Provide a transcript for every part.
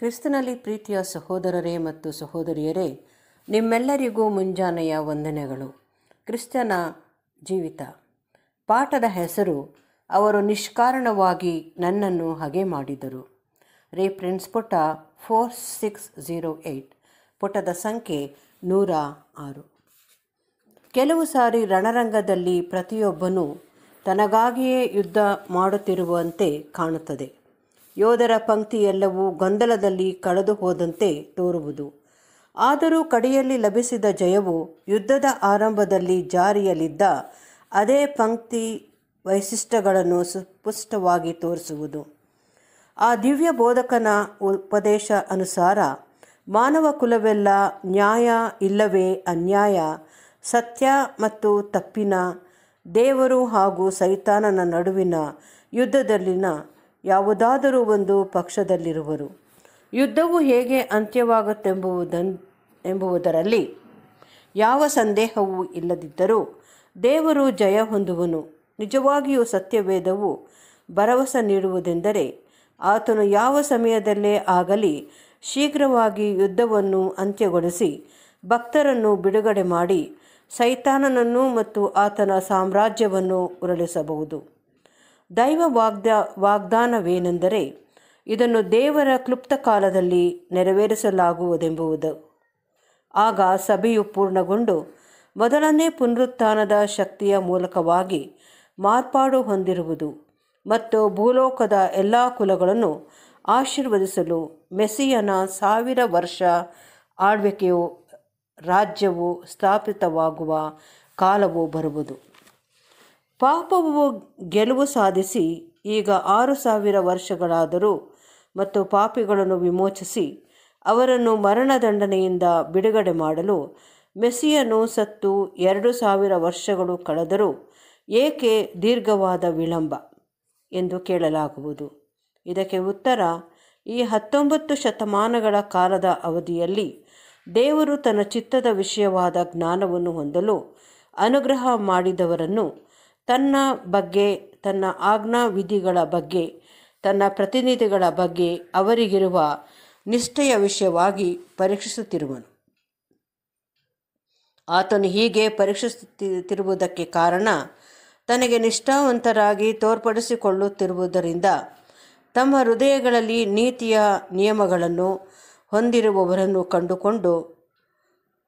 ಕ್ರಿಸ್ತನಲ್ಲಿ ಪ್ರೀತಿಯ ಸಹೋದರರೇ ಮತ್ತು ಸಹೋದರಿಯರೇ ನಿಮ್ಮೆಲ್ಲರಿಗೂ ಮುಂಜಾನೆಯ ವಂದನೆಗಳು ಕ್ರಿಸ್ತನ ಜೀವಿತ ಪಾಠದ ಹೆಸರು ಅವರು ನಿಷ್ಕಾರಣವಾಗಿ ನನ್ನನ್ನು ಹಗೆ ಮಾಡಿದರು ಪ್ರಿನ್ಸ್ ಪುಟ ಫೋರ್ ಸಿಕ್ಸ್ ಝೀರೋ ಏಯ್ಟ್ ಪುಟದ ಸಂಖ್ಯೆ ನೂರ ಆರು ಕೆಲವು ಸಾರಿ ರಣರಂಗದಲ್ಲಿ ಪ್ರತಿಯೊಬ್ಬನೂ ತನಗಾಗಿಯೇ ಯುದ್ಧ ಮಾಡುತ್ತಿರುವಂತೆ ಕಾಣುತ್ತದೆ ಯೋಧರ ಪಂಕ್ತಿಯೆಲ್ಲವೂ ಗೊಂದಲದಲ್ಲಿ ಕಳೆದು ಹೋದಂತೆ ತೋರುವುದು ಆದರೂ ಕಡೆಯಲ್ಲಿ ಲಭಿಸಿದ ಜಯವು ಯುದ್ಧದ ಆರಂಭದಲ್ಲಿ ಜಾರಿಯಲ್ಲಿದ್ದ ಅದೇ ಪಂಕ್ತಿ ವೈಶಿಷ್ಟ್ಯಗಳನ್ನು ಸುಸ್ಪಷ್ಟವಾಗಿ ತೋರಿಸುವುದು ಆ ದಿವ್ಯ ಬೋಧಕನ ಉಪದೇಶ ಅನುಸಾರ ಮಾನವ ಕುಲವೆಲ್ಲ ನ್ಯಾಯ ಇಲ್ಲವೇ ಅನ್ಯಾಯ ಸತ್ಯ ಮತ್ತು ತಪ್ಪಿನ ದೇವರು ಹಾಗೂ ಸೈತಾನನ ನಡುವಿನ ಯುದ್ಧದಲ್ಲಿನ ಯಾವುದಾದರೂ ಒಂದು ಪಕ್ಷದಲ್ಲಿರುವರು ಯುದ್ಧವು ಹೇಗೆ ಅಂತ್ಯವಾಗುತ್ತೆಂಬುದನ್ ಎಂಬುವುದರಲ್ಲಿ ಯಾವ ಸಂದೇಹವೂ ಇಲ್ಲದಿದ್ದರೂ ದೇವರು ಜಯ ಹೊಂದುವನು ನಿಜವಾಗಿಯೂ ಸತ್ಯವೇದವು ಭರವಸೆ ನೀಡುವುದೆಂದರೆ ಆತನು ಯಾವ ಸಮಯದಲ್ಲೇ ಆಗಲಿ ಶೀಘ್ರವಾಗಿ ಯುದ್ಧವನ್ನು ಅಂತ್ಯಗೊಳಿಸಿ ಭಕ್ತರನ್ನು ಬಿಡುಗಡೆ ಮಾಡಿ ಸೈತಾನನನ್ನು ಮತ್ತು ಆತನ ಸಾಮ್ರಾಜ್ಯವನ್ನು ಉರುಳಿಸಬಹುದು ದೈವ ವಾಗ್ದ ವಾಗ್ದಾನವೇನೆಂದರೆ ಇದನ್ನು ದೇವರ ಕ್ಲುಪ್ತ ಕಾಲದಲ್ಲಿ ನೆರವೇರಿಸಲಾಗುವುದೆಂಬುವುದು ಆಗ ಸಭೆಯು ಪೂರ್ಣಗೊಂಡು ಮೊದಲನೇ ಪುನರುತ್ಥಾನದ ಶಕ್ತಿಯ ಮೂಲಕವಾಗಿ ಮಾರ್ಪಾಡು ಹೊಂದಿರುವುದು ಮತ್ತು ಭೂಲೋಕದ ಎಲ್ಲ ಕುಲಗಳನ್ನು ಆಶೀರ್ವದಿಸಲು ಮೆಸ್ಸಿಯನ ಸಾವಿರ ವರ್ಷ ಆಳ್ವಿಕೆಯು ರಾಜ್ಯವು ಸ್ಥಾಪಿತವಾಗುವ ಕಾಲವು ಬರುವುದು ಪಾಪವು ಗೆಲುವು ಸಾಧಿಸಿ ಈಗ ಆರು ಸಾವಿರ ವರ್ಷಗಳಾದರೂ ಮತ್ತು ಪಾಪಿಗಳನ್ನು ವಿಮೋಚಿಸಿ ಅವರನ್ನು ಮರಣದಂಡನೆಯಿಂದ ಬಿಡುಗಡೆ ಮಾಡಲು ಮೆಸಿಯನ್ನು ಸತ್ತು ಎರಡು ಸಾವಿರ ವರ್ಷಗಳು ಕಳೆದರೂ ಏಕೆ ದೀರ್ಘವಾದ ವಿಳಂಬ ಎಂದು ಕೇಳಲಾಗುವುದು ಇದಕ್ಕೆ ಉತ್ತರ ಈ ಹತ್ತೊಂಬತ್ತು ಶತಮಾನಗಳ ಕಾಲದ ಅವಧಿಯಲ್ಲಿ ದೇವರು ತನ್ನ ಚಿತ್ತದ ವಿಷಯವಾದ ಜ್ಞಾನವನ್ನು ಹೊಂದಲು ಅನುಗ್ರಹ ಮಾಡಿದವರನ್ನು ತನ್ನ ಬಗ್ಗೆ ತನ್ನ ಆಜ್ಞಾ ವಿಧಿಗಳ ಬಗ್ಗೆ ತನ್ನ ಪ್ರತಿನಿಧಿಗಳ ಬಗ್ಗೆ ಅವರಿಗಿರುವ ನಿಷ್ಠೆಯ ವಿಷಯವಾಗಿ ಪರೀಕ್ಷಿಸುತ್ತಿರುವನು ಆತನು ಹೀಗೆ ಪರೀಕ್ಷಿಸುತ್ತಿರುವುದಕ್ಕೆ ಕಾರಣ ತನಗೆ ನಿಷ್ಠಾವಂತರಾಗಿ ತೋರ್ಪಡಿಸಿಕೊಳ್ಳುತ್ತಿರುವುದರಿಂದ ತಮ್ಮ ಹೃದಯಗಳಲ್ಲಿ ನೀತಿಯ ನಿಯಮಗಳನ್ನು ಹೊಂದಿರುವವರನ್ನು ಕಂಡುಕೊಂಡು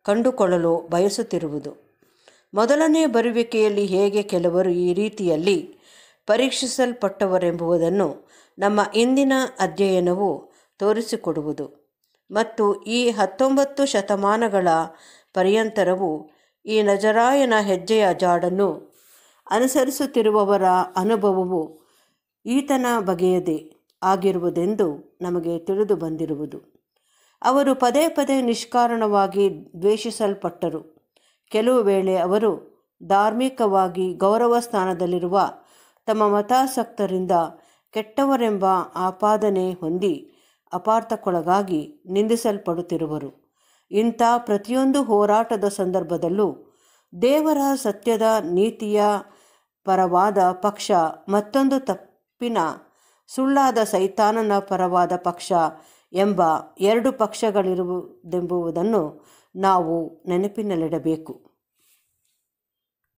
ಕಂಡುಕೊಳ್ಳಲು ಬಯಸುತ್ತಿರುವುದು ಮೊದಲನೇ ಬರುವಿಕೆಯಲ್ಲಿ ಹೇಗೆ ಕೆಲವರು ಈ ರೀತಿಯಲ್ಲಿ ಪರೀಕ್ಷಿಸಲ್ಪಟ್ಟವರೆಂಬುದನ್ನು ನಮ್ಮ ಇಂದಿನ ಅಧ್ಯಯನವು ತೋರಿಸಿಕೊಡುವುದು ಮತ್ತು ಈ ಹತ್ತೊಂಬತ್ತು ಶತಮಾನಗಳ ಪರ್ಯಂತರವು ಈ ನಜರಾಯನ ಹೆಜ್ಜೆಯ ಜಾಡನ್ನು ಅನುಸರಿಸುತ್ತಿರುವವರ ಅನುಭವವು ಈತನ ಬಗೆಯದೇ ಆಗಿರುವುದೆಂದು ನಮಗೆ ತಿಳಿದು ಬಂದಿರುವುದು ಅವರು ಪದೇ ಪದೇ ನಿಷ್ಕಾರಣವಾಗಿ ದ್ವೇಷಿಸಲ್ಪಟ್ಟರು ಕೆಲವು ವೇಳೆ ಅವರು ಧಾರ್ಮಿಕವಾಗಿ ಗೌರವ ಸ್ಥಾನದಲ್ಲಿರುವ ತಮ್ಮ ಮತಾಸಕ್ತರಿಂದ ಕೆಟ್ಟವರೆಂಬ ಆಪಾದನೆ ಹೊಂದಿ ಅಪಾರ್ಥಕ್ಕೊಳಗಾಗಿ ನಿಂದಿಸಲ್ಪಡುತ್ತಿರುವರು ಇಂಥ ಪ್ರತಿಯೊಂದು ಹೋರಾಟದ ಸಂದರ್ಭದಲ್ಲೂ ದೇವರ ಸತ್ಯದ ನೀತಿಯ ಪರವಾದ ಪಕ್ಷ ಮತ್ತೊಂದು ತಪ್ಪಿನ ಸುಳ್ಳಾದ ಸೈತಾನನ ಪರವಾದ ಪಕ್ಷ ಎಂಬ ಎರಡು ಪಕ್ಷಗಳಿರುವುದೆಂಬುವುದನ್ನು ನಾವು ನೆನಪಿನಲ್ಲಿಡಬೇಕು